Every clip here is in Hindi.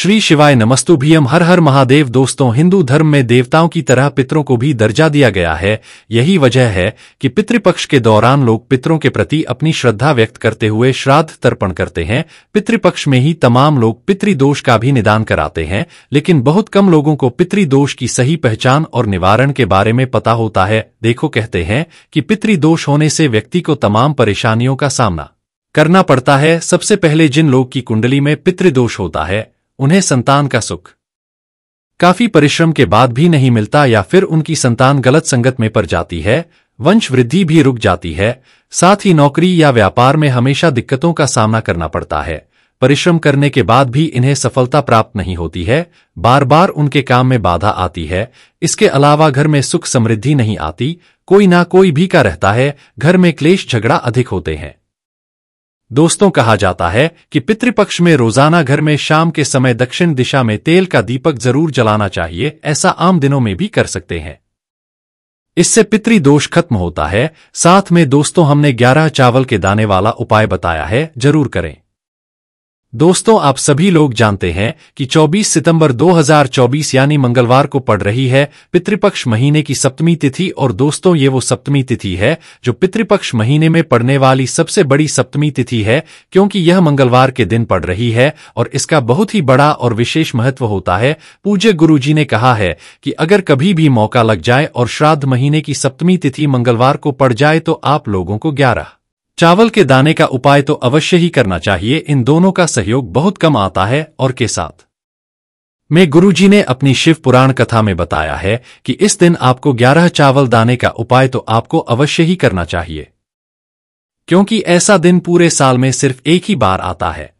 श्री शिवाय नमस्तु भीम हर हर महादेव दोस्तों हिंदू धर्म में देवताओं की तरह पितरों को भी दर्जा दिया गया है यही वजह है कि पितृपक्ष के दौरान लोग पितरों के प्रति अपनी श्रद्धा व्यक्त करते हुए श्राद्ध तर्पण करते हैं पितृपक्ष में ही तमाम लोग पितृदोष का भी निदान कराते हैं लेकिन बहुत कम लोगों को पितृदोष की सही पहचान और निवारण के बारे में पता होता है देखो कहते हैं कि पितृदोष होने से व्यक्ति को तमाम परेशानियों का सामना करना पड़ता है सबसे पहले जिन लोग की कुंडली में पितृदोष होता है उन्हें संतान का सुख काफी परिश्रम के बाद भी नहीं मिलता या फिर उनकी संतान गलत संगत में पड़ जाती है वंश वृद्धि भी रुक जाती है साथ ही नौकरी या व्यापार में हमेशा दिक्कतों का सामना करना पड़ता है परिश्रम करने के बाद भी इन्हें सफलता प्राप्त नहीं होती है बार बार उनके काम में बाधा आती है इसके अलावा घर में सुख समृद्धि नहीं आती कोई ना कोई भी का रहता है घर में क्लेश झगड़ा अधिक होते हैं दोस्तों कहा जाता है कि पितृपक्ष में रोजाना घर में शाम के समय दक्षिण दिशा में तेल का दीपक जरूर जलाना चाहिए ऐसा आम दिनों में भी कर सकते हैं इससे पितृ दोष खत्म होता है साथ में दोस्तों हमने 11 चावल के दाने वाला उपाय बताया है जरूर करें दोस्तों आप सभी लोग जानते हैं कि 24 सितंबर 2024 यानी मंगलवार को पड़ रही है पितृपक्ष महीने की सप्तमी तिथि और दोस्तों ये वो सप्तमी तिथि है जो पितृपक्ष महीने में पड़ने वाली सबसे बड़ी सप्तमी तिथि है क्योंकि यह मंगलवार के दिन पड़ रही है और इसका बहुत ही बड़ा और विशेष महत्व होता है पूज्य गुरु जी ने कहा है कि अगर कभी भी मौका लग जाए और श्राद्ध महीने की सप्तमी तिथि मंगलवार को पड़ जाए तो आप लोगों को ग्यारह चावल के दाने का उपाय तो अवश्य ही करना चाहिए इन दोनों का सहयोग बहुत कम आता है और के साथ में गुरुजी ने अपनी शिव पुराण कथा में बताया है कि इस दिन आपको ग्यारह चावल दाने का उपाय तो आपको अवश्य ही करना चाहिए क्योंकि ऐसा दिन पूरे साल में सिर्फ एक ही बार आता है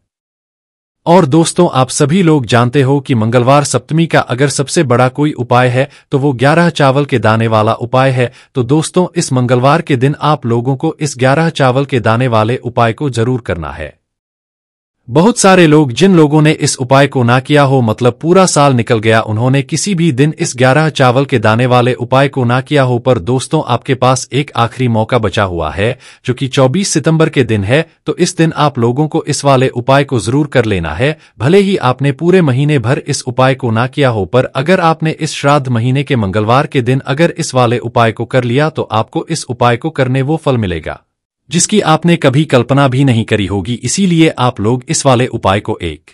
और दोस्तों आप सभी लोग जानते हो कि मंगलवार सप्तमी का अगर सबसे बड़ा कोई उपाय है तो वो ग्यारह चावल के दाने वाला उपाय है तो दोस्तों इस मंगलवार के दिन आप लोगों को इस ग्यारह चावल के दाने वाले उपाय को जरूर करना है बहुत सारे लोग जिन लोगों ने इस उपाय को ना किया हो मतलब पूरा साल निकल गया उन्होंने किसी भी दिन इस ग्यारह चावल के दाने वाले उपाय को ना किया हो पर दोस्तों आपके पास एक आखिरी मौका बचा हुआ है जो कि 24 सितंबर के दिन है तो इस दिन आप लोगों को इस वाले उपाय को जरूर कर लेना है भले ही आपने पूरे महीने भर इस उपाय को ना किया हो पर अगर आपने इस श्राद्ध महीने के मंगलवार के दिन अगर इस वाले उपाय को कर लिया तो आपको इस उपाय को करने वो फल मिलेगा जिसकी आपने कभी कल्पना भी नहीं करी होगी इसीलिए आप लोग इस वाले उपाय को एक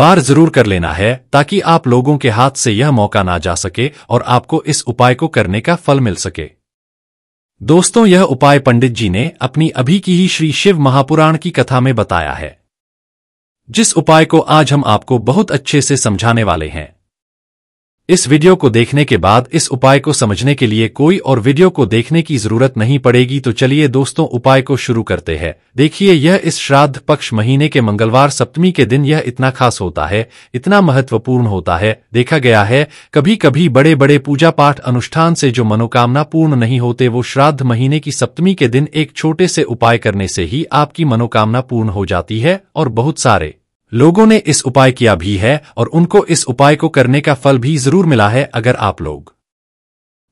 बार जरूर कर लेना है ताकि आप लोगों के हाथ से यह मौका ना जा सके और आपको इस उपाय को करने का फल मिल सके दोस्तों यह उपाय पंडित जी ने अपनी अभी की ही श्री शिव महापुराण की कथा में बताया है जिस उपाय को आज हम आपको बहुत अच्छे से समझाने वाले हैं इस वीडियो को देखने के बाद इस उपाय को समझने के लिए कोई और वीडियो को देखने की जरूरत नहीं पड़ेगी तो चलिए दोस्तों उपाय को शुरू करते हैं देखिए यह इस श्राद्ध पक्ष महीने के मंगलवार सप्तमी के दिन यह इतना खास होता है इतना महत्वपूर्ण होता है देखा गया है कभी कभी बड़े बड़े पूजा पाठ अनुष्ठान से जो मनोकामना पूर्ण नहीं होते वो श्राद्ध महीने की सप्तमी के दिन एक छोटे से उपाय करने से ही आपकी मनोकामना पूर्ण हो जाती है और बहुत सारे लोगों ने इस उपाय किया भी है और उनको इस उपाय को करने का फल भी जरूर मिला है अगर आप लोग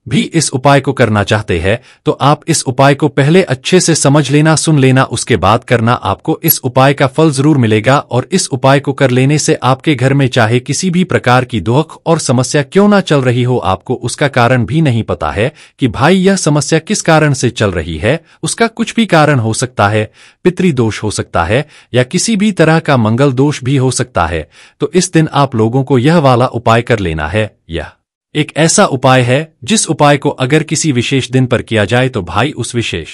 भी इस उपाय को करना चाहते हैं तो आप इस उपाय को पहले अच्छे से समझ लेना सुन लेना उसके बाद करना आपको इस उपाय का फल जरूर मिलेगा और इस उपाय को कर लेने से आपके घर में चाहे किसी भी प्रकार की दुख और समस्या क्यों ना चल रही हो आपको उसका कारण भी नहीं पता है कि भाई यह समस्या किस कारण से चल रही है उसका कुछ भी कारण हो सकता है पितृदोष हो सकता है या किसी भी तरह का मंगल दोष भी हो सकता है तो इस दिन आप लोगों को यह वाला उपाय कर लेना है यह एक ऐसा उपाय है जिस उपाय को अगर किसी विशेष दिन पर किया जाए तो भाई उस विशेष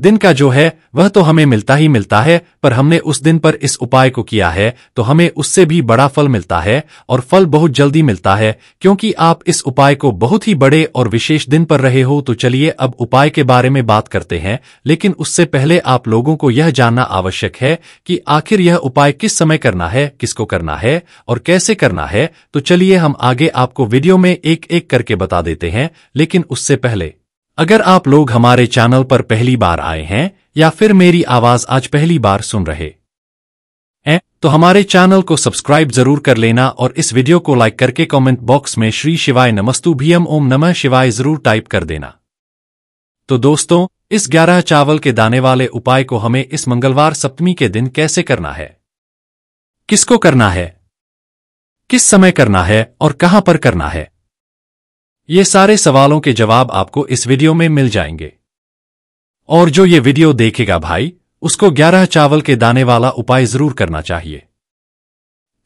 दिन का जो है वह तो हमें मिलता ही मिलता है पर हमने उस दिन पर इस उपाय को किया है तो हमें उससे भी बड़ा फल मिलता है और फल बहुत जल्दी मिलता है क्योंकि आप इस उपाय को बहुत ही बड़े और विशेष दिन पर रहे हो तो चलिए अब उपाय के बारे में बात करते हैं लेकिन उससे पहले आप लोगों को यह जानना आवश्यक है कि आखिर यह उपाय किस समय करना है किसको करना है और कैसे करना है तो चलिए हम आगे आपको वीडियो में एक एक करके बता देते हैं लेकिन उससे पहले अगर आप लोग हमारे चैनल पर पहली बार आए हैं या फिर मेरी आवाज आज पहली बार सुन रहे हैं तो हमारे चैनल को सब्सक्राइब जरूर कर लेना और इस वीडियो को लाइक करके कमेंट बॉक्स में श्री शिवाय नमस्तु भीएम ओम नमः शिवाय जरूर टाइप कर देना तो दोस्तों इस ग्यारह चावल के दाने वाले उपाय को हमें इस मंगलवार सप्तमी के दिन कैसे करना है किसको करना है किस समय करना है और कहां पर करना है ये सारे सवालों के जवाब आपको इस वीडियो में मिल जाएंगे और जो ये वीडियो देखेगा भाई उसको ग्यारह चावल के दाने वाला उपाय जरूर करना चाहिए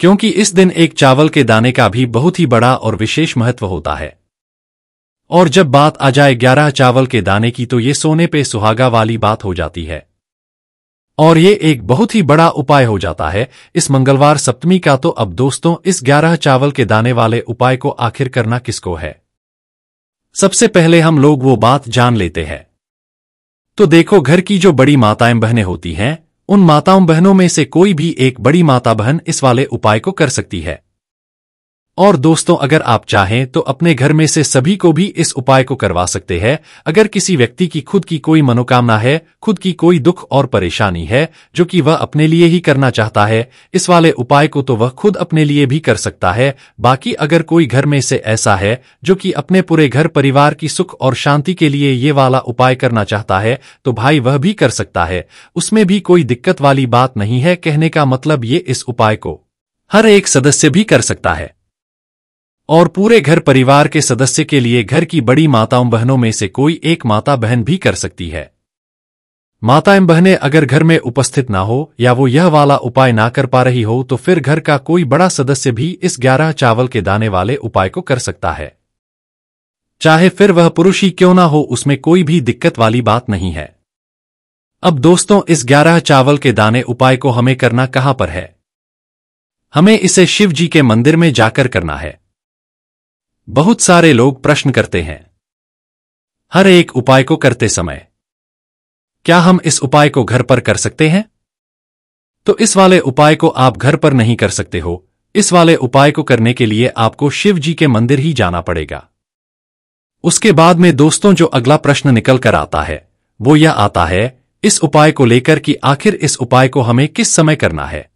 क्योंकि इस दिन एक चावल के दाने का भी बहुत ही बड़ा और विशेष महत्व होता है और जब बात आ जाए ग्यारह चावल के दाने की तो ये सोने पे सुहागा वाली बात हो जाती है और ये एक बहुत ही बड़ा उपाय हो जाता है इस मंगलवार सप्तमी का तो अब दोस्तों इस ग्यारह चावल के दाने वाले उपाय को आखिर करना किसको है सबसे पहले हम लोग वो बात जान लेते हैं तो देखो घर की जो बड़ी माताएं बहनें होती हैं उन माताओं बहनों में से कोई भी एक बड़ी माता बहन इस वाले उपाय को कर सकती है और दोस्तों अगर आप चाहें तो अपने घर में से सभी को भी इस उपाय को करवा सकते हैं अगर किसी व्यक्ति की खुद की कोई मनोकामना है खुद की कोई दुख और परेशानी है जो कि वह अपने लिए ही करना चाहता है इस वाले उपाय को तो वह खुद अपने लिए भी कर सकता है बाकी अगर कोई घर में से ऐसा है जो कि अपने पूरे घर परिवार की सुख और शांति के लिए ये वाला उपाय करना चाहता है तो भाई वह भी कर सकता है उसमें भी कोई दिक्कत वाली बात नहीं है कहने का मतलब ये इस उपाय को हर एक सदस्य भी कर सकता है और पूरे घर परिवार के सदस्य के लिए घर की बड़ी माताओं बहनों में से कोई एक माता बहन भी कर सकती है माताएं बहनें अगर घर में उपस्थित ना हो या वो यह वाला उपाय ना कर पा रही हो तो फिर घर का कोई बड़ा सदस्य भी इस ग्यारह चावल के दाने वाले उपाय को कर सकता है चाहे फिर वह पुरुष ही क्यों ना हो उसमें कोई भी दिक्कत वाली बात नहीं है अब दोस्तों इस ग्यारह चावल के दाने उपाय को हमें करना कहां पर है हमें इसे शिव जी के मंदिर में जाकर करना है बहुत सारे लोग प्रश्न करते हैं हर एक उपाय को करते समय क्या हम इस उपाय को घर पर कर सकते हैं तो इस वाले उपाय को आप घर पर नहीं कर सकते हो इस वाले उपाय को करने के लिए आपको शिव जी के मंदिर ही जाना पड़ेगा उसके बाद में दोस्तों जो अगला प्रश्न निकल कर आता है वो यह आता है इस उपाय को लेकर कि आखिर इस उपाय को हमें किस समय करना है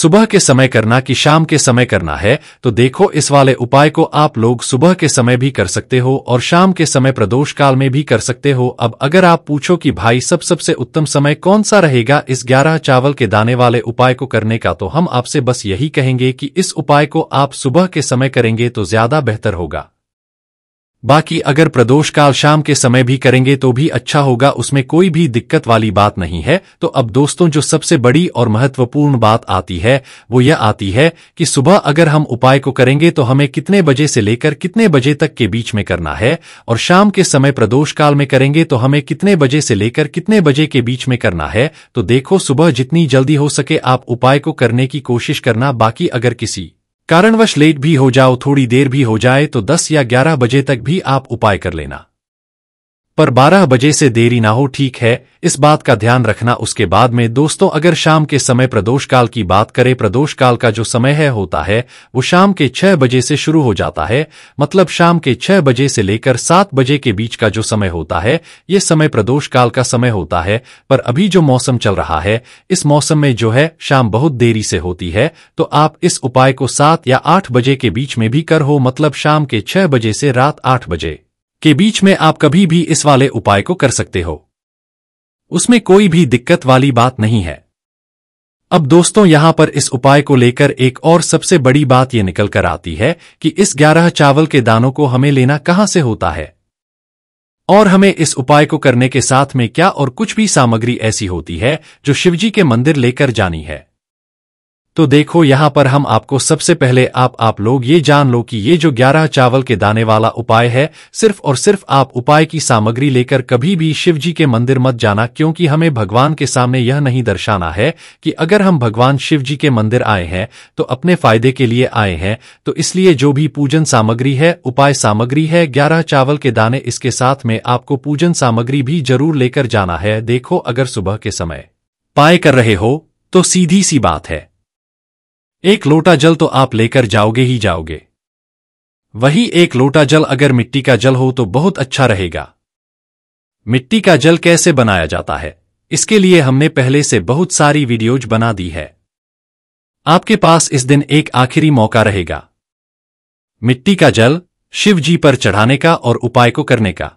सुबह के समय करना कि शाम के समय करना है तो देखो इस वाले उपाय को आप लोग सुबह के समय भी कर सकते हो और शाम के समय प्रदोष काल में भी कर सकते हो अब अगर आप पूछो कि भाई सब सबसे उत्तम समय कौन सा रहेगा इस ग्यारह चावल के दाने वाले उपाय को करने का तो हम आपसे बस यही कहेंगे कि इस उपाय को आप सुबह के समय करेंगे तो ज्यादा बेहतर होगा बाकी अगर प्रदोष काल शाम के समय भी करेंगे तो भी अच्छा होगा उसमें कोई भी दिक्कत वाली बात नहीं है तो अब दोस्तों जो सबसे बड़ी और महत्वपूर्ण बात आती है वो यह आती है कि सुबह अगर हम उपाय को करेंगे तो हमें कितने बजे से लेकर कितने बजे तक के बीच में करना है और शाम के समय प्रदोष काल में करेंगे तो हमें कितने बजे से लेकर कितने बजे के बीच में करना है तो देखो सुबह जितनी जल्दी हो सके आप उपाय को करने की कोशिश करना बाकी अगर किसी कारणवश लेट भी हो जाओ थोड़ी देर भी हो जाए तो 10 या 11 बजे तक भी आप उपाय कर लेना पर 12 बजे से देरी ना हो ठीक है इस बात का ध्यान रखना उसके बाद में दोस्तों अगर शाम के समय प्रदोष काल की बात करें प्रदोष काल का जो समय है होता है वो शाम के छह बजे से शुरू हो जाता है मतलब शाम के छह बजे से लेकर सात बजे के बीच का जो समय होता है ये समय प्रदोष काल का समय होता है पर अभी जो मौसम चल रहा है इस मौसम में जो है शाम बहुत देरी से होती है तो आप इस उपाय को सात या आठ बजे के बीच में भी कर हो मतलब शाम के छह बजे से रात आठ बजे के बीच में आप कभी भी इस वाले उपाय को कर सकते हो उसमें कोई भी दिक्कत वाली बात नहीं है अब दोस्तों यहां पर इस उपाय को लेकर एक और सबसे बड़ी बात यह निकल कर आती है कि इस ग्यारह चावल के दानों को हमें लेना कहां से होता है और हमें इस उपाय को करने के साथ में क्या और कुछ भी सामग्री ऐसी होती है जो शिवजी के मंदिर लेकर जानी है तो देखो यहाँ पर हम आपको सबसे पहले आप आप लोग ये जान लो कि ये जो ग्यारह चावल के दाने वाला उपाय है सिर्फ और सिर्फ आप उपाय की सामग्री लेकर कभी भी शिवजी के मंदिर मत जाना क्योंकि हमें भगवान के सामने यह नहीं दर्शाना है कि अगर हम भगवान शिव जी के मंदिर आए हैं तो अपने फायदे के लिए आए हैं तो इसलिए जो भी पूजन सामग्री है उपाय सामग्री है ग्यारह चावल के दाने इसके साथ में आपको पूजन सामग्री भी जरूर लेकर जाना है देखो अगर सुबह के समय पाए कर रहे हो तो सीधी सी बात है एक लोटा जल तो आप लेकर जाओगे ही जाओगे वही एक लोटा जल अगर मिट्टी का जल हो तो बहुत अच्छा रहेगा मिट्टी का जल कैसे बनाया जाता है इसके लिए हमने पहले से बहुत सारी वीडियोज बना दी है आपके पास इस दिन एक आखिरी मौका रहेगा मिट्टी का जल शिव जी पर चढ़ाने का और उपाय को करने का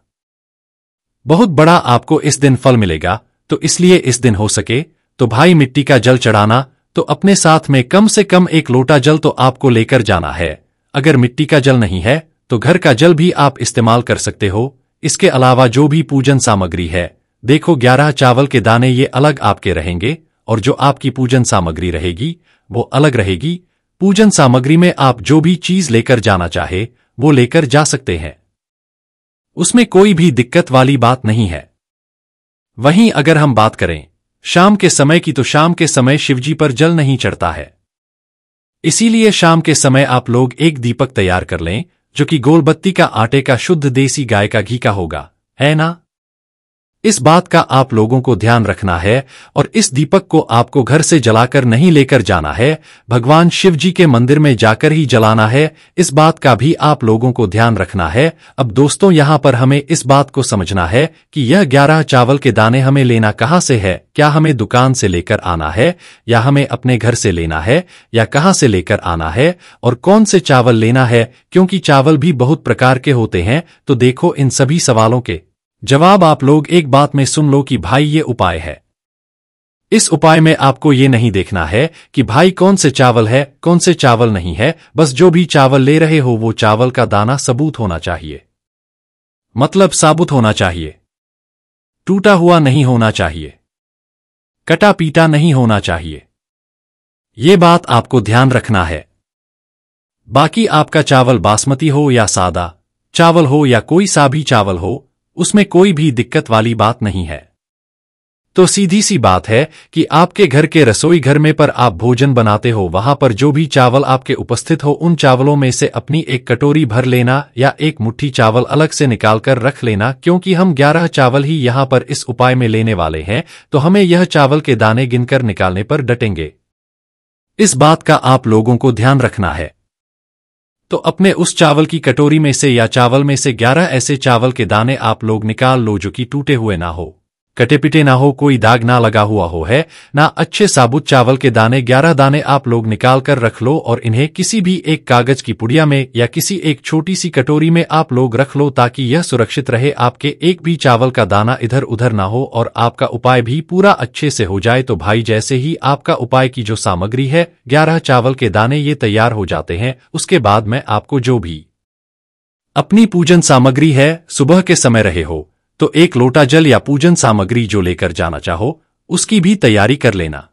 बहुत बड़ा आपको इस दिन फल मिलेगा तो इसलिए इस दिन हो सके तो भाई मिट्टी का जल चढ़ाना तो अपने साथ में कम से कम एक लोटा जल तो आपको लेकर जाना है अगर मिट्टी का जल नहीं है तो घर का जल भी आप इस्तेमाल कर सकते हो इसके अलावा जो भी पूजन सामग्री है देखो ग्यारह चावल के दाने ये अलग आपके रहेंगे और जो आपकी पूजन सामग्री रहेगी वो अलग रहेगी पूजन सामग्री में आप जो भी चीज लेकर जाना चाहे वो लेकर जा सकते हैं उसमें कोई भी दिक्कत वाली बात नहीं है वहीं अगर हम बात करें शाम के समय की तो शाम के समय शिवजी पर जल नहीं चढ़ता है इसीलिए शाम के समय आप लोग एक दीपक तैयार कर लें जो कि गोलबत्ती का आटे का शुद्ध देसी गाय का घी का होगा है ना इस बात का आप लोगों को ध्यान रखना है और इस दीपक को आपको घर से जलाकर नहीं लेकर जाना है भगवान शिव जी के मंदिर में जाकर ही जलाना है इस बात का भी आप लोगों को ध्यान रखना है अब दोस्तों यहाँ पर हमें इस बात को समझना है कि यह ग्यारह चावल के दाने हमें लेना कहाँ से है क्या हमें दुकान से लेकर आना है या हमें अपने घर से लेना है या कहाँ से लेकर आना है और कौन से चावल लेना है क्योंकि चावल भी बहुत प्रकार के होते हैं तो देखो इन सभी सवालों के जवाब आप लोग एक बात में सुन लो कि भाई ये उपाय है इस उपाय में आपको ये नहीं देखना है कि भाई कौन से चावल है कौन से चावल नहीं है बस जो भी चावल ले रहे हो वो चावल का दाना सबूत होना चाहिए मतलब साबुत होना चाहिए टूटा हुआ नहीं होना चाहिए कटा पीटा नहीं होना चाहिए ये बात आपको ध्यान रखना है बाकी आपका चावल बासमती हो या सादा चावल हो या कोई सा भी चावल हो उसमें कोई भी दिक्कत वाली बात नहीं है तो सीधी सी बात है कि आपके घर के रसोई घर में पर आप भोजन बनाते हो वहां पर जो भी चावल आपके उपस्थित हो उन चावलों में से अपनी एक कटोरी भर लेना या एक मुट्ठी चावल अलग से निकालकर रख लेना क्योंकि हम ग्यारह चावल ही यहां पर इस उपाय में लेने वाले हैं तो हमें यह चावल के दाने गिनकर निकालने पर डटेंगे इस बात का आप लोगों को ध्यान रखना है तो अपने उस चावल की कटोरी में से या चावल में से ग्यारह ऐसे चावल के दाने आप लोग निकाल लो जो कि टूटे हुए ना हो कटेपिटे ना हो कोई दाग ना लगा हुआ हो है ना अच्छे साबुत चावल के दाने ग्यारह दाने आप लोग निकाल कर रख लो और इन्हें किसी भी एक कागज की पुड़िया में या किसी एक छोटी सी कटोरी में आप लोग रख लो ताकि यह सुरक्षित रहे आपके एक भी चावल का दाना इधर उधर ना हो और आपका उपाय भी पूरा अच्छे से हो जाए तो भाई जैसे ही आपका उपाय की जो सामग्री है ग्यारह चावल के दाने ये तैयार हो जाते हैं उसके बाद में आपको जो भी अपनी पूजन सामग्री है सुबह के समय रहे हो तो एक लोटा जल या पूजन सामग्री जो लेकर जाना चाहो उसकी भी तैयारी कर लेना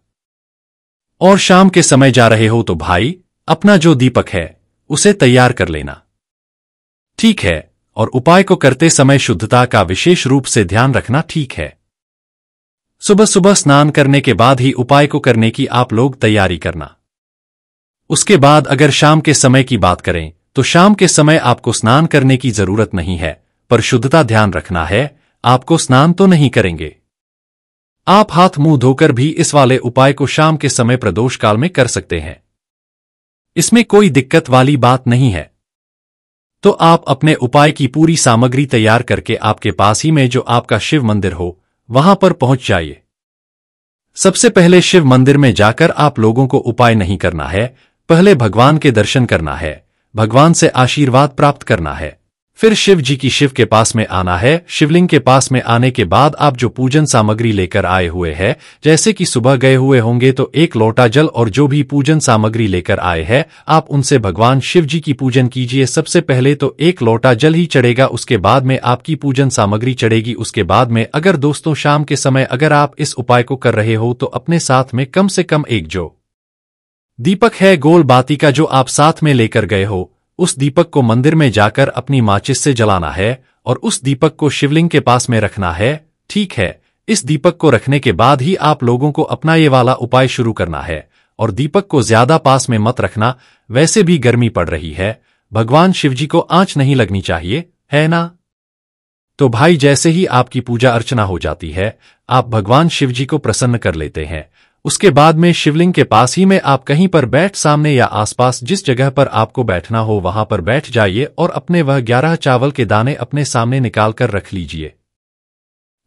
और शाम के समय जा रहे हो तो भाई अपना जो दीपक है उसे तैयार कर लेना ठीक है और उपाय को करते समय शुद्धता का विशेष रूप से ध्यान रखना ठीक है सुबह सुबह स्नान करने के बाद ही उपाय को करने की आप लोग तैयारी करना उसके बाद अगर शाम के समय की बात करें तो शाम के समय आपको स्नान करने की जरूरत नहीं है पर शुद्धता ध्यान रखना है आपको स्नान तो नहीं करेंगे आप हाथ मुंह धोकर भी इस वाले उपाय को शाम के समय प्रदोष काल में कर सकते हैं इसमें कोई दिक्कत वाली बात नहीं है तो आप अपने उपाय की पूरी सामग्री तैयार करके आपके पास ही में जो आपका शिव मंदिर हो वहां पर पहुंच जाइए सबसे पहले शिव मंदिर में जाकर आप लोगों को उपाय नहीं करना है पहले भगवान के दर्शन करना है भगवान से आशीर्वाद प्राप्त करना है फिर शिव जी की शिव के पास में आना है शिवलिंग के पास में आने के बाद आप जो पूजन सामग्री लेकर आए हुए हैं जैसे कि सुबह गए हुए होंगे तो एक लोटा जल और जो भी पूजन सामग्री लेकर आए हैं आप उनसे भगवान शिव जी की पूजन कीजिए सबसे पहले तो एक लोटा जल ही चढ़ेगा उसके बाद में आपकी पूजन सामग्री चढ़ेगी उसके बाद में अगर दोस्तों शाम के समय अगर आप इस उपाय को कर रहे हो तो अपने साथ में कम से कम एक जो दीपक है गोल बाती का जो आप साथ में लेकर गए हो उस दीपक को मंदिर में जाकर अपनी माचिस से जलाना है और उस दीपक को शिवलिंग के पास में रखना है ठीक है इस दीपक को रखने के बाद ही आप लोगों को अपना ये वाला उपाय शुरू करना है और दीपक को ज्यादा पास में मत रखना वैसे भी गर्मी पड़ रही है भगवान शिवजी को आंच नहीं लगनी चाहिए है ना तो भाई जैसे ही आपकी पूजा अर्चना हो जाती है आप भगवान शिवजी को प्रसन्न कर लेते हैं उसके बाद में शिवलिंग के पास ही में आप कहीं पर बैठ सामने या आसपास जिस जगह पर आपको बैठना हो वहां पर बैठ जाइए और अपने वह ग्यारह चावल के दाने अपने सामने निकाल कर रख लीजिए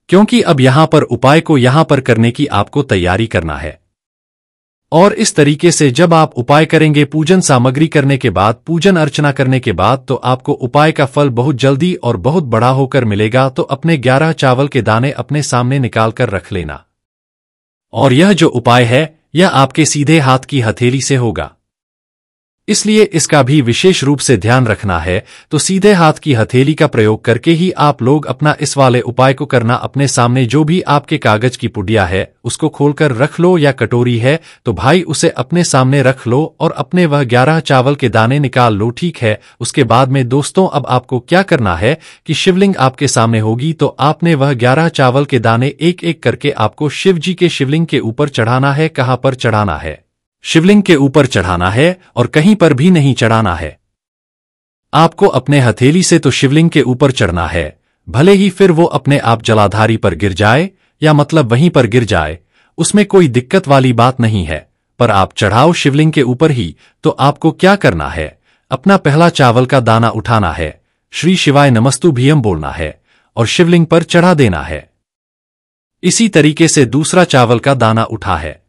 क्योंकि अब यहां पर उपाय को यहां पर करने की आपको तैयारी करना है और इस तरीके से जब आप उपाय करेंगे पूजन सामग्री करने के बाद पूजन अर्चना करने के बाद तो आपको उपाय का फल बहुत जल्दी और बहुत बड़ा होकर मिलेगा तो अपने ग्यारह चावल के दाने अपने सामने निकाल कर रख लेना और यह जो उपाय है यह आपके सीधे हाथ की हथेली से होगा इसलिए इसका भी विशेष रूप से ध्यान रखना है तो सीधे हाथ की हथेली का प्रयोग करके ही आप लोग अपना इस वाले उपाय को करना अपने सामने जो भी आपके कागज की पुडिया है उसको खोलकर रख लो या कटोरी है तो भाई उसे अपने सामने रख लो और अपने वह ग्यारह चावल के दाने निकाल लो ठीक है उसके बाद में दोस्तों अब आपको क्या करना है कि शिवलिंग आपके सामने होगी तो आपने वह ग्यारह चावल के दाने एक एक करके आपको शिव जी के शिवलिंग के ऊपर चढ़ाना है कहाँ पर चढ़ाना है शिवलिंग के ऊपर चढ़ाना है और कहीं पर भी नहीं चढ़ाना है आपको अपने हथेली से तो शिवलिंग के ऊपर चढ़ना है भले ही फिर वो अपने आप जलाधारी पर गिर जाए या मतलब वहीं पर गिर जाए उसमें कोई दिक्कत वाली बात नहीं है पर आप चढ़ाओ शिवलिंग के ऊपर ही तो आपको क्या करना है अपना पहला चावल का दाना उठाना है श्री शिवाय नमस्तु भीयम बोलना है और शिवलिंग पर चढ़ा देना है इसी तरीके से दूसरा चावल का दाना उठा है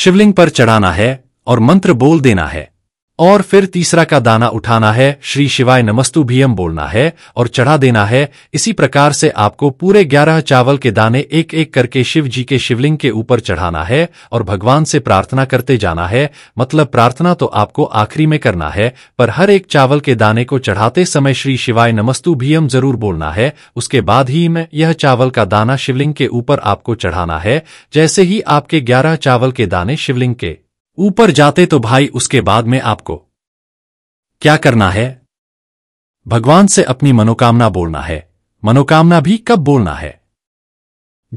शिवलिंग पर चढ़ाना है और मंत्र बोल देना है और फिर तीसरा का दाना उठाना है श्री शिवाय नमस्तु भीम बोलना है और चढ़ा देना है इसी प्रकार से आपको पूरे ग्यारह चावल के दाने एक एक करके शिव जी के शिवलिंग के ऊपर चढ़ाना है और भगवान से प्रार्थना करते जाना है मतलब प्रार्थना तो आपको आखिरी में करना है पर हर एक चावल के दाने को चढ़ाते समय श्री शिवाय नमस्तु भीयम जरूर बोलना है उसके बाद ही में यह चावल का दाना शिवलिंग के ऊपर आपको चढ़ाना है जैसे ही आपके ग्यारह चावल के दाने शिवलिंग के ऊपर जाते तो भाई उसके बाद में आपको क्या करना है भगवान से अपनी मनोकामना बोलना है मनोकामना भी कब बोलना है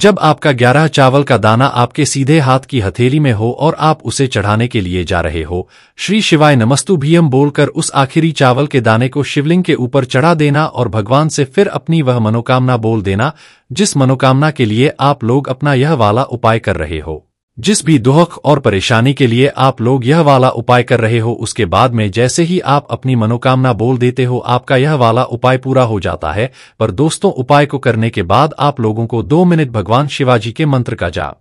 जब आपका ग्यारह चावल का दाना आपके सीधे हाथ की हथेली में हो और आप उसे चढ़ाने के लिए जा रहे हो श्री शिवाय नमस्तु भीम बोलकर उस आखिरी चावल के दाने को शिवलिंग के ऊपर चढ़ा देना और भगवान से फिर अपनी वह मनोकामना बोल देना जिस मनोकामना के लिए आप लोग अपना यह वाला उपाय कर रहे हो जिस भी दुख और परेशानी के लिए आप लोग यह वाला उपाय कर रहे हो उसके बाद में जैसे ही आप अपनी मनोकामना बोल देते हो आपका यह वाला उपाय पूरा हो जाता है पर दोस्तों उपाय को करने के बाद आप लोगों को दो मिनट भगवान शिवाजी के मंत्र का जाप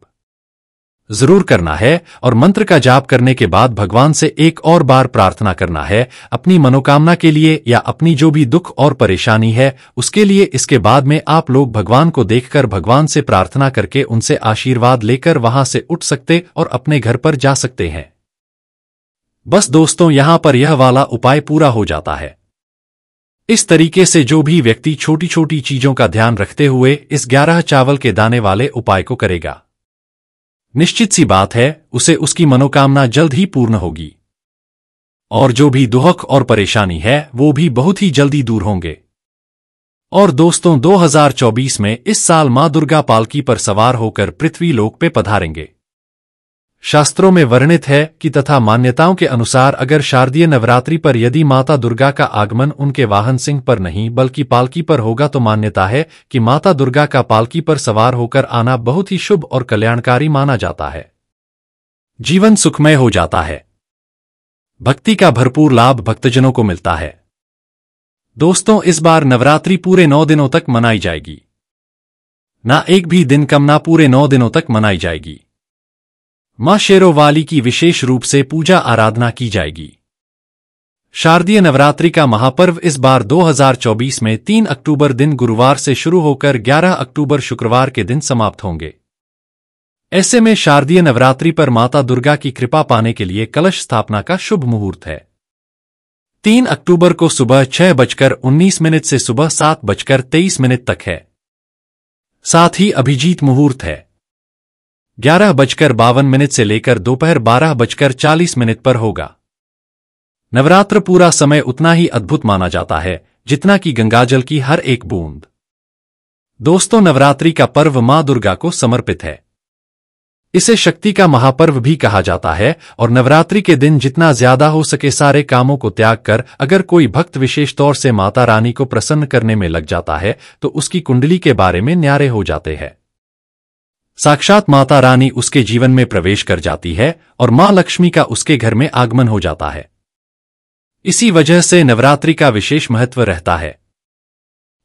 जरूर करना है और मंत्र का जाप करने के बाद भगवान से एक और बार प्रार्थना करना है अपनी मनोकामना के लिए या अपनी जो भी दुख और परेशानी है उसके लिए इसके बाद में आप लोग भगवान को देखकर भगवान से प्रार्थना करके उनसे आशीर्वाद लेकर वहां से उठ सकते और अपने घर पर जा सकते हैं बस दोस्तों यहां पर यह वाला उपाय पूरा हो जाता है इस तरीके से जो भी व्यक्ति छोटी छोटी चीजों का ध्यान रखते हुए इस ग्यारह चावल के दाने वाले उपाय को करेगा निश्चित सी बात है उसे उसकी मनोकामना जल्द ही पूर्ण होगी और जो भी दुहक और परेशानी है वो भी बहुत ही जल्दी दूर होंगे और दोस्तों 2024 में इस साल मां दुर्गा पालकी पर सवार होकर पृथ्वी लोक पे पधारेंगे शास्त्रों में वर्णित है कि तथा मान्यताओं के अनुसार अगर शारदीय नवरात्रि पर यदि माता दुर्गा का आगमन उनके वाहन सिंह पर नहीं बल्कि पालकी पर होगा तो मान्यता है कि माता दुर्गा का पालकी पर सवार होकर आना बहुत ही शुभ और कल्याणकारी माना जाता है जीवन सुखमय हो जाता है भक्ति का भरपूर लाभ भक्तजनों को मिलता है दोस्तों इस बार नवरात्रि पूरे नौ दिनों तक मनाई जाएगी ना एक भी दिन कम ना पूरे नौ दिनों तक मनाई जाएगी मां शेरोवाली की विशेष रूप से पूजा आराधना की जाएगी शारदीय नवरात्रि का महापर्व इस बार 2024 में 3 अक्टूबर दिन गुरुवार से शुरू होकर 11 अक्टूबर शुक्रवार के दिन समाप्त होंगे ऐसे में शारदीय नवरात्रि पर माता दुर्गा की कृपा पाने के लिए कलश स्थापना का शुभ मुहूर्त है तीन अक्टूबर को सुबह छह बजकर उन्नीस मिनट से सुबह सात बजकर तेईस मिनट तक है साथ ही अभिजीत मुहूर्त है ग्यारह बजकर बावन मिनट से लेकर दोपहर बारह बजकर चालीस मिनट पर होगा नवरात्र पूरा समय उतना ही अद्भुत माना जाता है जितना कि गंगाजल की हर एक बूंद दोस्तों नवरात्रि का पर्व मां दुर्गा को समर्पित है इसे शक्ति का महापर्व भी कहा जाता है और नवरात्रि के दिन जितना ज्यादा हो सके सारे कामों को त्याग कर अगर कोई भक्त विशेष तौर से माता रानी को प्रसन्न करने में लग जाता है तो उसकी कुंडली के बारे में न्यारे हो जाते हैं साक्षात माता रानी उसके जीवन में प्रवेश कर जाती है और मां लक्ष्मी का उसके घर में आगमन हो जाता है इसी वजह से नवरात्रि का विशेष महत्व रहता है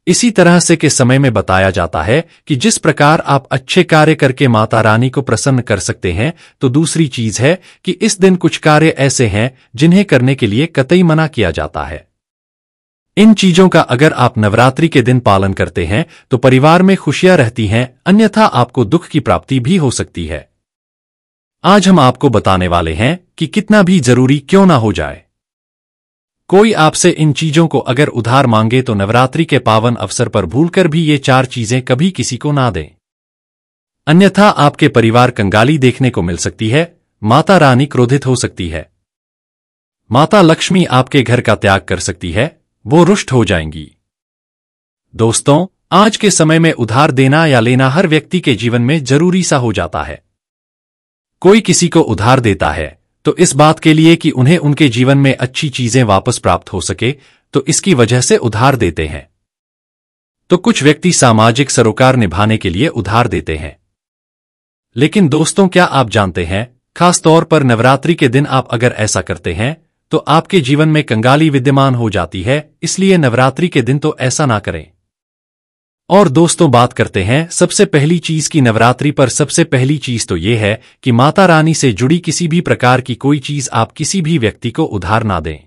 इसी तरह से के समय में बताया जाता है कि जिस प्रकार आप अच्छे कार्य करके माता रानी को प्रसन्न कर सकते हैं तो दूसरी चीज है कि इस दिन कुछ कार्य ऐसे हैं जिन्हें करने के लिए कतई मना किया जाता है इन चीजों का अगर आप नवरात्रि के दिन पालन करते हैं तो परिवार में खुशियां रहती हैं अन्यथा आपको दुख की प्राप्ति भी हो सकती है आज हम आपको बताने वाले हैं कि कितना भी जरूरी क्यों ना हो जाए कोई आपसे इन चीजों को अगर उधार मांगे तो नवरात्रि के पावन अवसर पर भूलकर भी ये चार चीजें कभी किसी को ना दें अन्यथा आपके परिवार कंगाली देखने को मिल सकती है माता रानी क्रोधित हो सकती है माता लक्ष्मी आपके घर का त्याग कर सकती है वो रुष्ट हो जाएंगी दोस्तों आज के समय में उधार देना या लेना हर व्यक्ति के जीवन में जरूरी सा हो जाता है कोई किसी को उधार देता है तो इस बात के लिए कि उन्हें उनके जीवन में अच्छी चीजें वापस प्राप्त हो सके तो इसकी वजह से उधार देते हैं तो कुछ व्यक्ति सामाजिक सरोकार निभाने के लिए उधार देते हैं लेकिन दोस्तों क्या आप जानते हैं खास तौर पर नवरात्रि के दिन आप अगर ऐसा करते हैं तो आपके जीवन में कंगाली विद्यमान हो जाती है इसलिए नवरात्रि के दिन तो ऐसा ना करें और दोस्तों बात करते हैं सबसे पहली चीज की नवरात्रि पर सबसे पहली चीज तो ये है कि माता रानी से जुड़ी किसी भी प्रकार की कोई चीज आप किसी भी व्यक्ति को उधार ना दें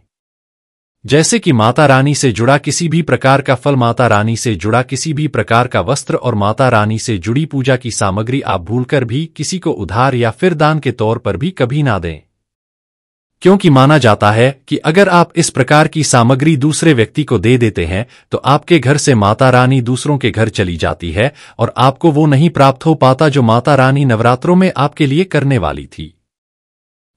जैसे कि माता रानी से जुड़ा किसी भी प्रकार का फल माता रानी से जुड़ा किसी भी प्रकार का वस्त्र और माता रानी से जुड़ी पूजा की सामग्री आप भूलकर भी किसी को उधार या फिर दान के तौर पर भी कभी ना दें क्योंकि माना जाता है कि अगर आप इस प्रकार की सामग्री दूसरे व्यक्ति को दे देते हैं तो आपके घर से माता रानी दूसरों के घर चली जाती है और आपको वो नहीं प्राप्त हो पाता जो माता रानी नवरात्रों में आपके लिए करने वाली थी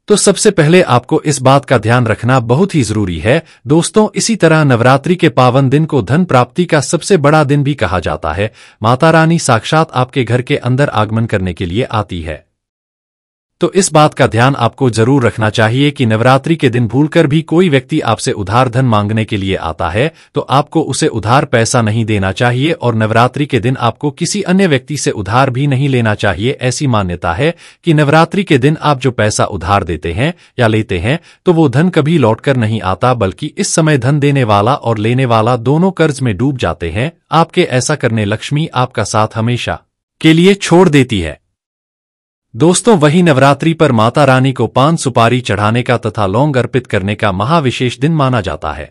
तो सबसे पहले आपको इस बात का ध्यान रखना बहुत ही जरूरी है दोस्तों इसी तरह नवरात्रि के पावन दिन को धन प्राप्ति का सबसे बड़ा दिन भी कहा जाता है माता रानी साक्षात आपके घर के अंदर आगमन करने के लिए आती है तो इस बात का ध्यान आपको जरूर रखना चाहिए कि नवरात्रि के दिन भूलकर भी कोई व्यक्ति आपसे उधार धन मांगने के लिए आता है तो आपको उसे उधार पैसा नहीं देना चाहिए और नवरात्रि के दिन आपको किसी अन्य व्यक्ति से उधार भी नहीं लेना चाहिए ऐसी मान्यता है कि नवरात्रि के दिन आप जो पैसा उधार देते हैं या लेते हैं तो वो धन कभी लौट नहीं आता बल्कि इस समय धन देने वाला और लेने वाला दोनों कर्ज में डूब जाते हैं आपके ऐसा करने लक्ष्मी आपका साथ हमेशा के लिए छोड़ देती है दोस्तों वही नवरात्रि पर माता रानी को पान सुपारी चढ़ाने का तथा लौंग अर्पित करने का महाविशेष दिन माना जाता है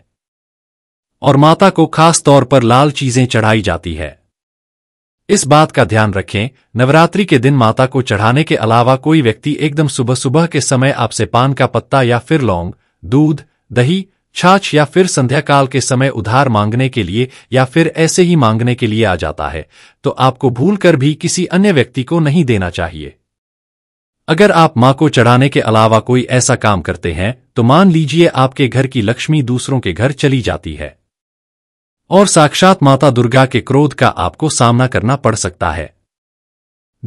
और माता को खास तौर पर लाल चीजें चढ़ाई जाती है इस बात का ध्यान रखें नवरात्रि के दिन माता को चढ़ाने के अलावा कोई व्यक्ति एकदम सुबह सुबह के समय आपसे पान का पत्ता या फिर लौंग दूध दही छाछ या फिर संध्याकाल के समय उधार मांगने के लिए या फिर ऐसे ही मांगने के लिए आ जाता है तो आपको भूल कर भी किसी अन्य व्यक्ति को नहीं देना चाहिए अगर आप माँ को चढ़ाने के अलावा कोई ऐसा काम करते हैं तो मान लीजिए आपके घर की लक्ष्मी दूसरों के घर चली जाती है और साक्षात माता दुर्गा के क्रोध का आपको सामना करना पड़ सकता है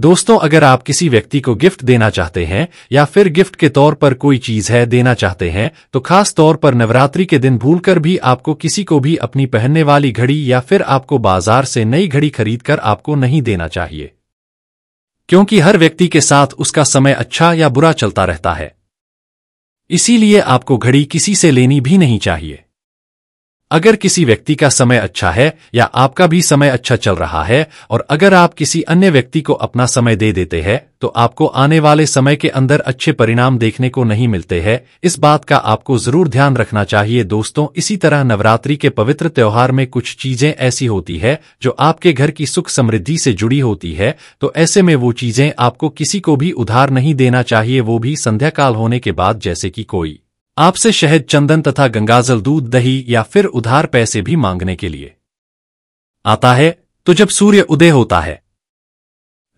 दोस्तों अगर आप किसी व्यक्ति को गिफ्ट देना चाहते हैं या फिर गिफ्ट के तौर पर कोई चीज है देना चाहते हैं तो खास तौर पर नवरात्रि के दिन भूलकर भी आपको किसी को भी अपनी पहनने वाली घड़ी या फिर आपको बाजार से नई घड़ी खरीदकर आपको नहीं देना चाहिए क्योंकि हर व्यक्ति के साथ उसका समय अच्छा या बुरा चलता रहता है इसीलिए आपको घड़ी किसी से लेनी भी नहीं चाहिए अगर किसी व्यक्ति का समय अच्छा है या आपका भी समय अच्छा चल रहा है और अगर आप किसी अन्य व्यक्ति को अपना समय दे देते हैं तो आपको आने वाले समय के अंदर अच्छे परिणाम देखने को नहीं मिलते हैं इस बात का आपको जरूर ध्यान रखना चाहिए दोस्तों इसी तरह नवरात्रि के पवित्र त्योहार में कुछ चीजें ऐसी होती है जो आपके घर की सुख समृद्धि से जुड़ी होती है तो ऐसे में वो चीजें आपको किसी को भी उधार नहीं देना चाहिए वो भी संध्या काल होने के बाद जैसे की कोई आपसे शहद चंदन तथा गंगाजल दूध दही या फिर उधार पैसे भी मांगने के लिए आता है तो जब सूर्य उदय होता है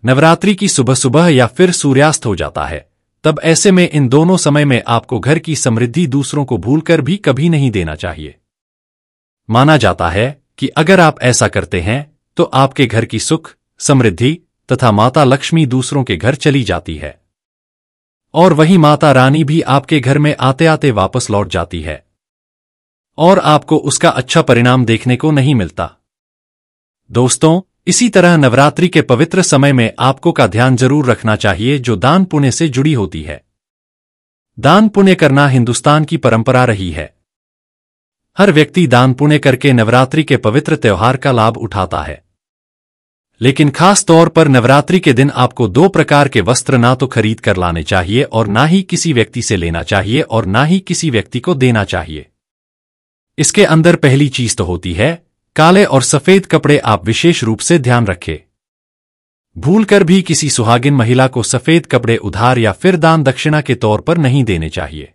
नवरात्रि की सुबह सुबह या फिर सूर्यास्त हो जाता है तब ऐसे में इन दोनों समय में आपको घर की समृद्धि दूसरों को भूलकर भी कभी नहीं देना चाहिए माना जाता है कि अगर आप ऐसा करते हैं तो आपके घर की सुख समृद्धि तथा माता लक्ष्मी दूसरों के घर चली जाती है और वही माता रानी भी आपके घर में आते आते वापस लौट जाती है और आपको उसका अच्छा परिणाम देखने को नहीं मिलता दोस्तों इसी तरह नवरात्रि के पवित्र समय में आपको का ध्यान जरूर रखना चाहिए जो दान पुण्य से जुड़ी होती है दान पुण्य करना हिंदुस्तान की परंपरा रही है हर व्यक्ति दान पुण्य करके नवरात्रि के पवित्र त्योहार का लाभ उठाता है लेकिन खास तौर पर नवरात्रि के दिन आपको दो प्रकार के वस्त्र ना तो खरीद कर लाने चाहिए और ना ही किसी व्यक्ति से लेना चाहिए और ना ही किसी व्यक्ति को देना चाहिए इसके अंदर पहली चीज तो होती है काले और सफेद कपड़े आप विशेष रूप से ध्यान रखें भूल कर भी किसी सुहागिन महिला को सफेद कपड़े उधार या फिर दान दक्षिणा के तौर पर नहीं देने चाहिए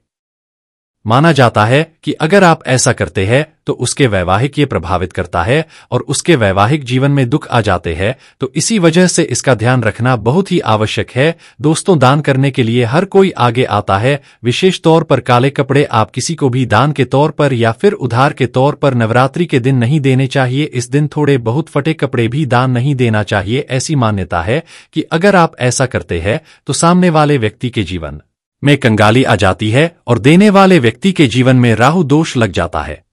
माना जाता है कि अगर आप ऐसा करते हैं तो उसके वैवाहिक ये प्रभावित करता है और उसके वैवाहिक जीवन में दुख आ जाते हैं तो इसी वजह से इसका ध्यान रखना बहुत ही आवश्यक है दोस्तों दान करने के लिए हर कोई आगे आता है विशेष तौर पर काले कपड़े आप किसी को भी दान के तौर पर या फिर उधार के तौर पर नवरात्रि के दिन नहीं देने चाहिए इस दिन थोड़े बहुत फटे कपड़े भी दान नहीं देना चाहिए ऐसी मान्यता है कि अगर आप ऐसा करते हैं तो सामने वाले व्यक्ति के जीवन में कंगाली आ जाती है और देने वाले व्यक्ति के जीवन में राहु दोष लग जाता है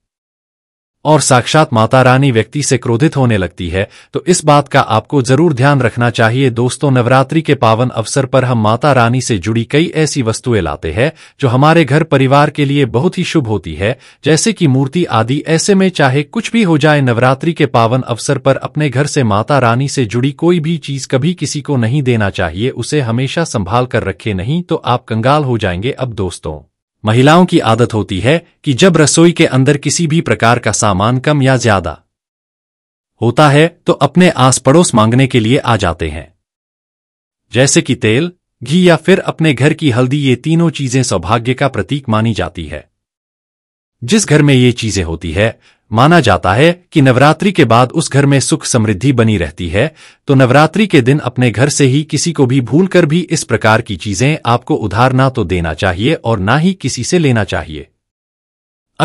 और साक्षात माता रानी व्यक्ति से क्रोधित होने लगती है तो इस बात का आपको जरूर ध्यान रखना चाहिए दोस्तों नवरात्रि के पावन अवसर पर हम माता रानी से जुड़ी कई ऐसी वस्तुएं लाते हैं जो हमारे घर परिवार के लिए बहुत ही शुभ होती है जैसे कि मूर्ति आदि ऐसे में चाहे कुछ भी हो जाए नवरात्रि के पावन अवसर पर अपने घर से माता रानी से जुड़ी कोई भी चीज कभी किसी को नहीं देना चाहिए उसे हमेशा संभाल कर रखे नहीं तो आप कंगाल हो जाएंगे अब दोस्तों महिलाओं की आदत होती है कि जब रसोई के अंदर किसी भी प्रकार का सामान कम या ज्यादा होता है तो अपने आस पड़ोस मांगने के लिए आ जाते हैं जैसे कि तेल घी या फिर अपने घर की हल्दी ये तीनों चीजें सौभाग्य का प्रतीक मानी जाती है जिस घर में ये चीजें होती है माना जाता है कि नवरात्रि के बाद उस घर में सुख समृद्धि बनी रहती है तो नवरात्रि के दिन अपने घर से ही किसी को भी भूल कर भी इस प्रकार की चीजें आपको उधार ना तो देना चाहिए और ना ही किसी से लेना चाहिए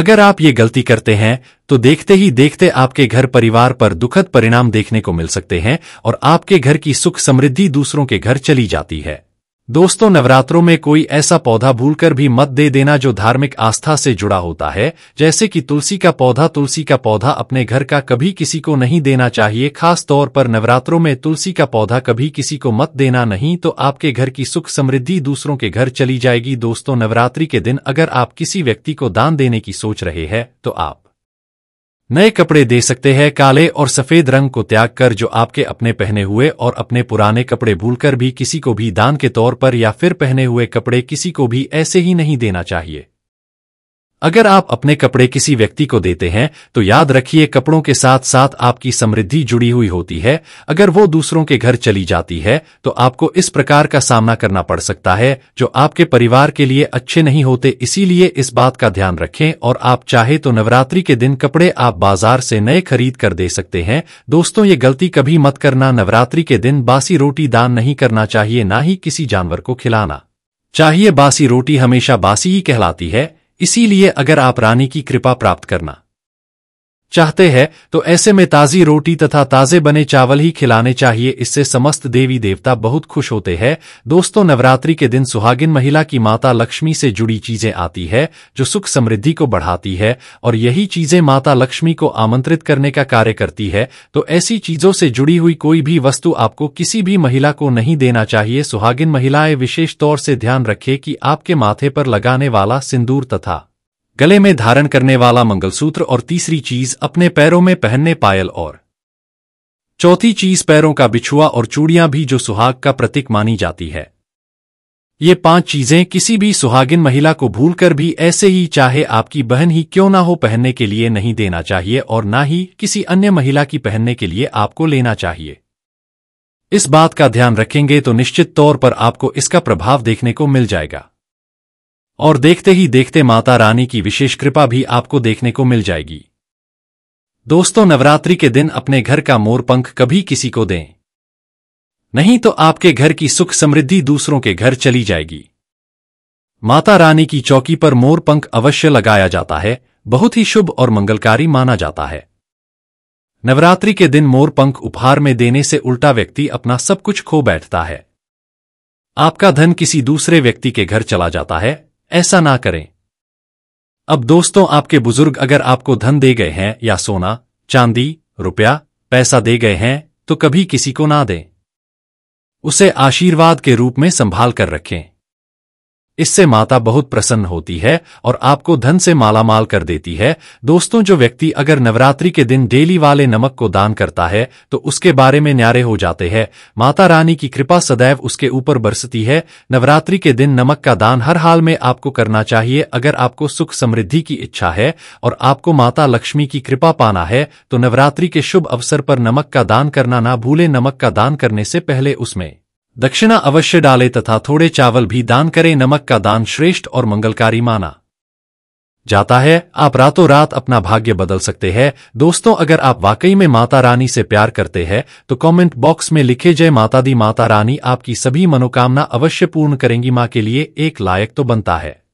अगर आप ये गलती करते हैं तो देखते ही देखते आपके घर परिवार पर दुखद परिणाम देखने को मिल सकते हैं और आपके घर की सुख समृद्धि दूसरों के घर चली जाती है दोस्तों नवरात्रों में कोई ऐसा पौधा भूलकर भी मत दे देना जो धार्मिक आस्था से जुड़ा होता है जैसे कि तुलसी का पौधा तुलसी का पौधा अपने घर का कभी किसी को नहीं देना चाहिए खास तौर पर नवरात्रों में तुलसी का पौधा कभी किसी को मत देना नहीं तो आपके घर की सुख समृद्धि दूसरों के घर चली जाएगी दोस्तों नवरात्रि के दिन अगर आप किसी व्यक्ति को दान देने की सोच रहे हैं तो आप नए कपड़े दे सकते हैं काले और सफेद रंग को त्याग कर जो आपके अपने पहने हुए और अपने पुराने कपड़े भूलकर भी किसी को भी दान के तौर पर या फिर पहने हुए कपड़े किसी को भी ऐसे ही नहीं देना चाहिए अगर आप अपने कपड़े किसी व्यक्ति को देते हैं तो याद रखिए कपड़ों के साथ साथ आपकी समृद्धि जुड़ी हुई होती है अगर वो दूसरों के घर चली जाती है तो आपको इस प्रकार का सामना करना पड़ सकता है जो आपके परिवार के लिए अच्छे नहीं होते इसीलिए इस बात का ध्यान रखें और आप चाहे तो नवरात्रि के दिन कपड़े आप बाजार से नए खरीद कर दे सकते हैं दोस्तों ये गलती कभी मत करना नवरात्रि के दिन बासी रोटी दान नहीं करना चाहिए ना ही किसी जानवर को खिलाना चाहिए बासी रोटी हमेशा बासी ही कहलाती है इसीलिए अगर आप रानी की कृपा प्राप्त करना चाहते हैं तो ऐसे में ताज़ी रोटी तथा ताज़े बने चावल ही खिलाने चाहिए इससे समस्त देवी देवता बहुत खुश होते हैं दोस्तों नवरात्रि के दिन सुहागिन महिला की माता लक्ष्मी से जुड़ी चीज़ें आती है जो सुख समृद्धि को बढ़ाती है और यही चीज़ें माता लक्ष्मी को आमंत्रित करने का कार्य करती है तो ऐसी चीज़ों से जुड़ी हुई कोई भी वस्तु आपको किसी भी महिला को नहीं देना चाहिए सुहागिन महिलाएं विशेष तौर से ध्यान रखे की आपके माथे पर लगाने वाला सिंदूर तथा गले में धारण करने वाला मंगलसूत्र और तीसरी चीज अपने पैरों में पहनने पायल और चौथी चीज पैरों का बिछुआ और चूड़ियां भी जो सुहाग का प्रतीक मानी जाती है ये पांच चीजें किसी भी सुहागिन महिला को भूलकर भी ऐसे ही चाहे आपकी बहन ही क्यों ना हो पहनने के लिए नहीं देना चाहिए और ना ही किसी अन्य महिला की पहनने के लिए आपको लेना चाहिए इस बात का ध्यान रखेंगे तो निश्चित तौर पर आपको इसका प्रभाव देखने को मिल जाएगा और देखते ही देखते माता रानी की विशेष कृपा भी आपको देखने को मिल जाएगी दोस्तों नवरात्रि के दिन अपने घर का मोर पंख कभी किसी को दें नहीं तो आपके घर की सुख समृद्धि दूसरों के घर चली जाएगी माता रानी की चौकी पर मोर पंख अवश्य लगाया जाता है बहुत ही शुभ और मंगलकारी माना जाता है नवरात्रि के दिन मोर पंख उपहार में देने से उल्टा व्यक्ति अपना सब कुछ खो बैठता है आपका धन किसी दूसरे व्यक्ति के घर चला जाता है ऐसा ना करें अब दोस्तों आपके बुजुर्ग अगर आपको धन दे गए हैं या सोना चांदी रुपया पैसा दे गए हैं तो कभी किसी को ना दें उसे आशीर्वाद के रूप में संभाल कर रखें इससे माता बहुत प्रसन्न होती है और आपको धन से मालामाल कर देती है दोस्तों जो व्यक्ति अगर नवरात्रि के दिन डेली वाले नमक को दान करता है तो उसके बारे में न्यारे हो जाते हैं माता रानी की कृपा सदैव उसके ऊपर बरसती है नवरात्रि के दिन नमक का दान हर हाल में आपको करना चाहिए अगर आपको सुख समृद्धि की इच्छा है और आपको माता लक्ष्मी की कृपा पाना है तो नवरात्रि के शुभ अवसर पर नमक का दान करना ना भूले नमक का दान करने से पहले उसमें दक्षिणा अवश्य डाले तथा थोड़े चावल भी दान करें नमक का दान श्रेष्ठ और मंगलकारी माना जाता है आप रातों रात अपना भाग्य बदल सकते हैं दोस्तों अगर आप वाकई में माता रानी से प्यार करते हैं तो कमेंट बॉक्स में लिखे जय माता दी माता रानी आपकी सभी मनोकामना अवश्य पूर्ण करेंगी माँ के लिए एक लायक तो बनता है